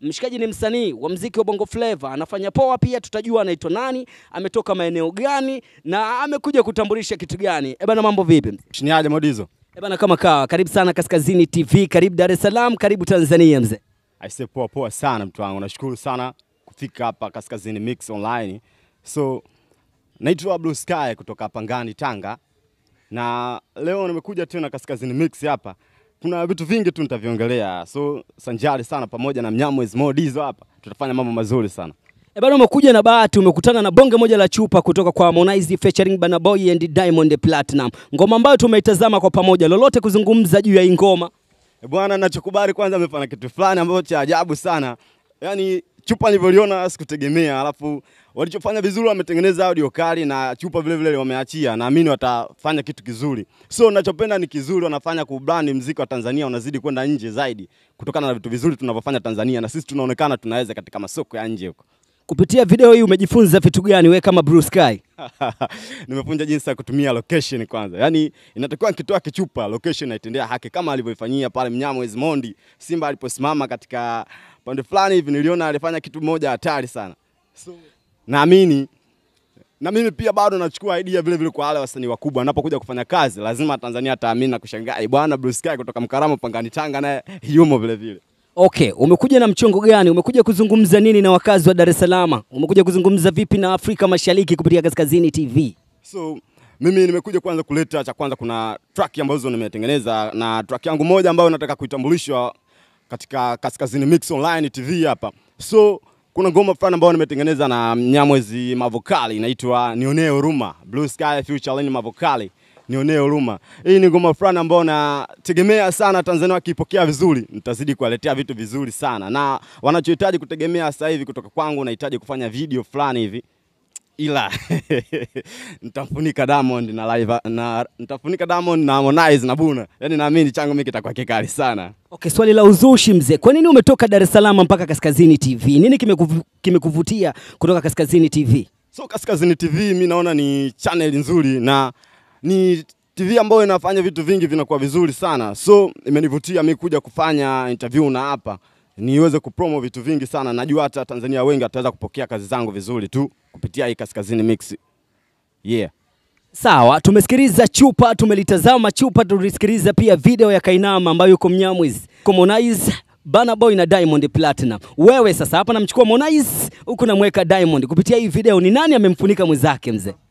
Mshikaji ni msanii wa mziki wa Bongo Flava, anafanya poa pia, tutajua anaitwa nani, ametoka maeneo gani na amekuja kutambulisha kitu gani. Eh bana, mambo vipi? Chini aje Modizo? Eh bana, kama kawa, karibu sana Kaskazini TV, karibu Dar es Salaam, karibu Tanzania mzee. Aise, poa poa sana mtu wangu, nashukuru sana kufika hapa Kaskazini Mix Online. So naitwa Blue Sky kutoka Pangani, Tanga, na leo nimekuja tena Kaskazini Mix hapa kuna vitu vingi tu nitaviongelea, so sanjari sana, pamoja na Mnyamwezi Mo hapa tutafanya mambo mazuri sana. E eh, bana, umekuja na bahati, umekutana na bonge moja la chupa kutoka kwa Harmonize featuring Bana Boy and Diamond Platinum, ngoma ambayo tumeitazama kwa pamoja. Lolote kuzungumza juu ya hii ngoma? E bwana, nachokubali kwanza, amefanya kitu fulani ambacho cha ajabu sana yani chupa nilivyoiona sikutegemea, alafu walichofanya vizuri, wametengeneza audio kali na chupa vile vile wameachia, naamini watafanya kitu kizuri. So ninachopenda ni kizuri, wanafanya brand mziki wa Tanzania unazidi kwenda nje zaidi, kutokana na vitu vizuri tunavyofanya Tanzania, na sisi tunaonekana tunaweza katika masoko ya nje huko. Kupitia video hii umejifunza vitu gani wewe kama Blue Sky? Nimefunja jinsi ya kutumia location kwanza. Yaani inatakiwa nikitoa kichupa location naitendea haki kama alivyoifanyia pale mnyama Wezmondi Simba aliposimama katika pande fulani hivi niliona alifanya kitu moja hatari sana. So, naamini na mimi pia bado nachukua idea vile vile kwa wale wasanii wakubwa wanapokuja kufanya kazi, lazima Tanzania ataamini na kushangaa, bwana Blue Sky kutoka Mkarama Pangani Tanga naye yumo vile vile. Okay, umekuja na mchongo gani? Umekuja kuzungumza nini na wakazi wa Dar es Salaam? Umekuja kuzungumza vipi na Afrika Mashariki kupitia Kaskazini TV? So mimi nimekuja kwanza kuleta cha kwanza, kuna track ambazo nimetengeneza na track yangu moja ambayo nataka kuitambulishwa katika Kaskazini Mix Online TV hapa. So kuna ngoma fulani ambayo nimetengeneza na Mnyamwezi Mavokali inaitwa Nionee Huruma, Blue Sky Future Lane yaani Mavokali nionee huruma. Hii ni ngoma fulani ambayo nategemea sana Tanzania wakiipokea vizuri, nitazidi kuwaletea vitu vizuri sana, na wanachohitaji kutegemea sasa hivi kutoka kwangu, nahitaji kufanya video fulani hivi ila nitamfunika Diamond na live na nitafunika Diamond na Harmonize na Buna. Yaani naamini changu mimi kitakuwa kikali sana. Okay, swali la uzushi mzee. Kwa nini umetoka Dar es Salaam mpaka Kaskazini TV? Nini kimekuvutia kime kutoka Kaskazini TV? So Kaskazini TV mi naona ni channel nzuri na ni TV ambayo inafanya vitu vingi vinakuwa vizuri sana, so imenivutia mimi kuja kufanya interview na hapa niweze kupromo vitu vingi sana. Najua hata Tanzania wengi ataweza kupokea kazi zangu vizuri tu kupitia hii Kaskazini Mix. Yeah. Sawa, tumesikiliza Chupa, tumelitazama Chupa, tulisikiliza pia video ya Kainama ambayo yuko Mnyamwezi, Harmonize, Burna Boy na Diamond Platinum. Wewe sasa hapa namchukua Harmonize huku namweka Diamond. Kupitia hii video ni nani amemfunika mwenzake mzee?